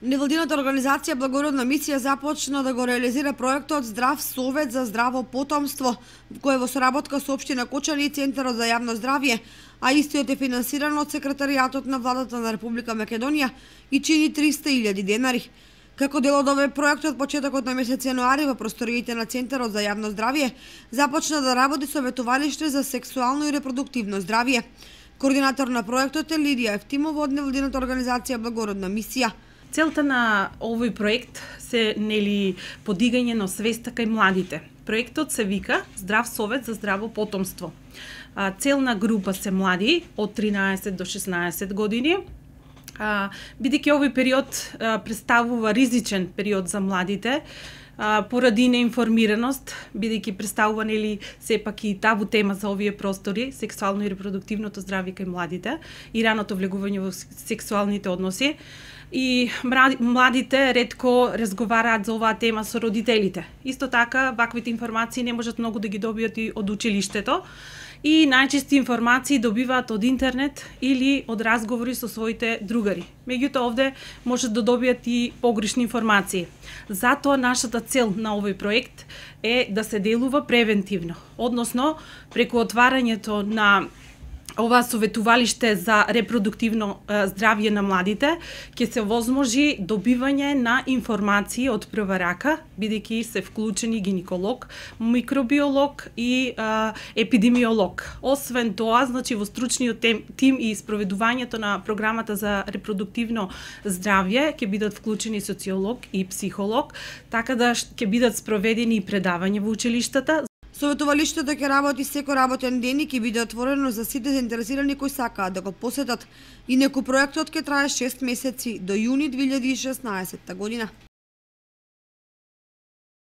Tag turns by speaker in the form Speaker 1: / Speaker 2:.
Speaker 1: Невладината организација Благородна мисија започна да го реализира проектот Здрав совет за здраво потомство, кој е во соработка со општина Кочани и Центарот за јавно здравје, а истиот е финансиран од Секретаријатот на владата на Република Македонија и чини 300.000 денари. Како дел од овој од почетокот на месец јануари во просториите на Центарот за јавно здравје започна да работи советувалиште за сексуално и репродуктивно здравје. Координатор на проектот е Лидија Евтимова од невладината организација Благородна
Speaker 2: мисија. Целта на овој проект се нели подигање на свеста кај младите. Проектот се вика Здрав совет за здраво потомство. Целна група се млади од 13 до 16 години, бидејќи овој период представува ризичен период за младите, а, поради неинформираност, бидејќи представува нели сепак и табу тема за овие простори, сексуално и репродуктивното здравје кај младите и раното влегување во сексуалните односи. И младите ретко разговараат за оваа тема со родителите. Исто така, ваквите информации не можат многу да ги добијат и од училиштето и најчести информации добиваат од интернет или од разговори со своите другари. Меѓутоа овде можат да добијат и погрешни информации. Затоа нашата цел на овој проект е да се делува превентивно, односно преку отварањето на ова советувалиште за репродуктивно здравје на младите ќе се возможи добивање на информации од прва рака, бидејќи се вклучени гинеколог, микробиолог и а, епидемиолог. Освен тоа, значи во стручниот тим и спроведувањето на програмата за репродуктивно здравје ќе бидат вклучени социолог и психолог, така да ќе бидат спроведени и предавања во училиштата Советувалиштето ќе работи секој работен ден и ќе биде отворено
Speaker 1: за сите заинтересирани кои сакаат да го посетат. и неку проектот ќе трае 6 месеци до јуни 2016 година.